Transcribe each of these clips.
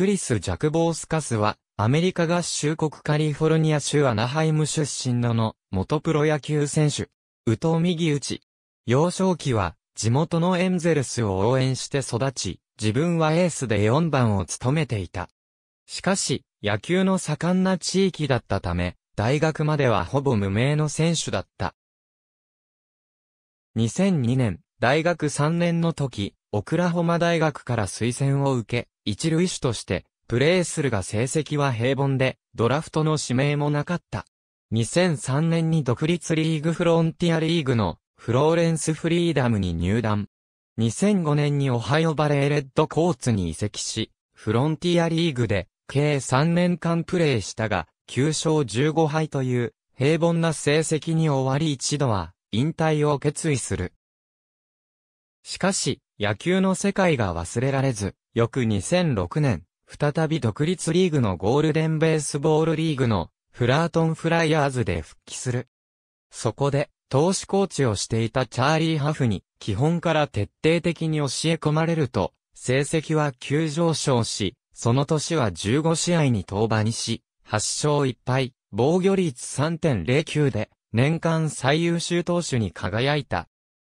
クリス・ジャクボースカスは、アメリカ合衆国カリフォルニア州アナハイム出身のの、元プロ野球選手。宇藤右打ち。幼少期は、地元のエンゼルスを応援して育ち、自分はエースで4番を務めていた。しかし、野球の盛んな地域だったため、大学まではほぼ無名の選手だった。2002年、大学3年の時、オクラホマ大学から推薦を受け、一塁手として、プレーするが成績は平凡で、ドラフトの指名もなかった。2003年に独立リーグフロンティアリーグのフローレンスフリーダムに入団。2005年にオハイオバレーレッドコーツに移籍し、フロンティアリーグで計3年間プレーしたが、9勝15敗という平凡な成績に終わり一度は引退を決意する。しかし、野球の世界が忘れられず、翌2006年、再び独立リーグのゴールデンベースボールリーグのフラートンフライヤーズで復帰する。そこで、投手コーチをしていたチャーリー・ハフに、基本から徹底的に教え込まれると、成績は急上昇し、その年は15試合に登板し、8勝1敗、防御率3.09で、年間最優秀投手に輝いた。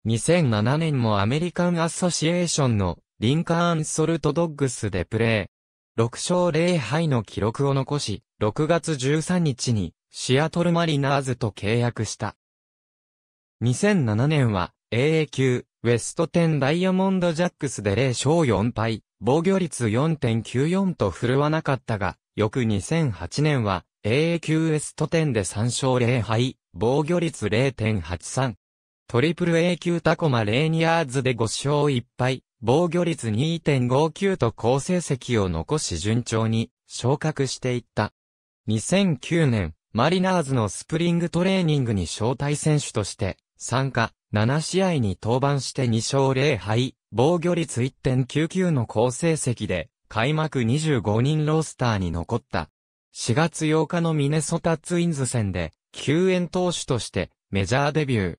2007年もアメリカンアソシエーションのリンカーンソルトドッグスでプレー。6勝0敗の記録を残し、6月13日にシアトルマリナーズと契約した。2007年は AA 級ウェストテンダイヤモンドジャックスで0勝4敗、防御率4.94と振るわなかったが、翌2008年は AA 級ウェストテンで3勝0敗、防御率0.83、トリプル A 級タコマレーニアーズで5勝1敗、防御率2.59と好成績を残し順調に昇格していった。2009年、マリナーズのスプリングトレーニングに招待選手として参加、7試合に登板して2勝0敗、防御率1.99の好成績で開幕25人ロースターに残った。4月8日のミネソタツインズ戦で救援投手としてメジャーデビュー。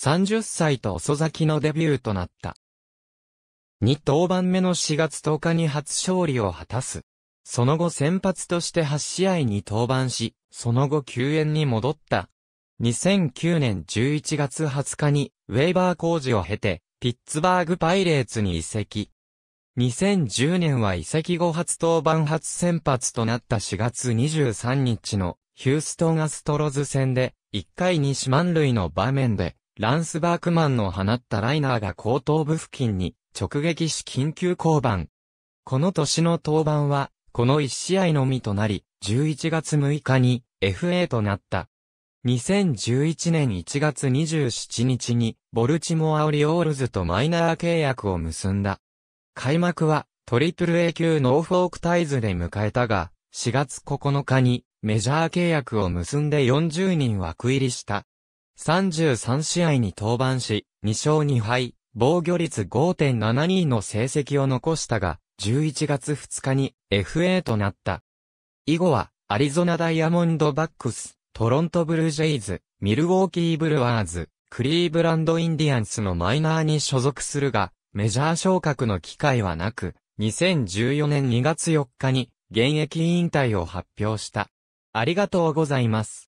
30歳と遅咲きのデビューとなった。2登板目の4月10日に初勝利を果たす。その後先発として8試合に登板し、その後救援に戻った。2009年11月20日にウェーバー工事を経て、ピッツバーグパイレーツに移籍。2010年は移籍後初登板初先発となった4月23日のヒューストンアストロズ戦で1回に四万塁の場面でランスバークマンの放ったライナーが後頭部付近に直撃し緊急降板。この年の登板は、この1試合のみとなり、11月6日に FA となった。2011年1月27日に、ボルチモアオリオールズとマイナー契約を結んだ。開幕は、トリプル A 級ノーフォークタイズで迎えたが、4月9日にメジャー契約を結んで40人枠入りした。33試合に登板し、2勝2敗、防御率5.72の成績を残したが、11月2日に FA となった。以後は、アリゾナダイヤモンドバックス、トロントブルージェイズ、ミルウォーキーブルワーズ、クリーブランドインディアンスのマイナーに所属するが、メジャー昇格の機会はなく、2014年2月4日に現役引退を発表した。ありがとうございます。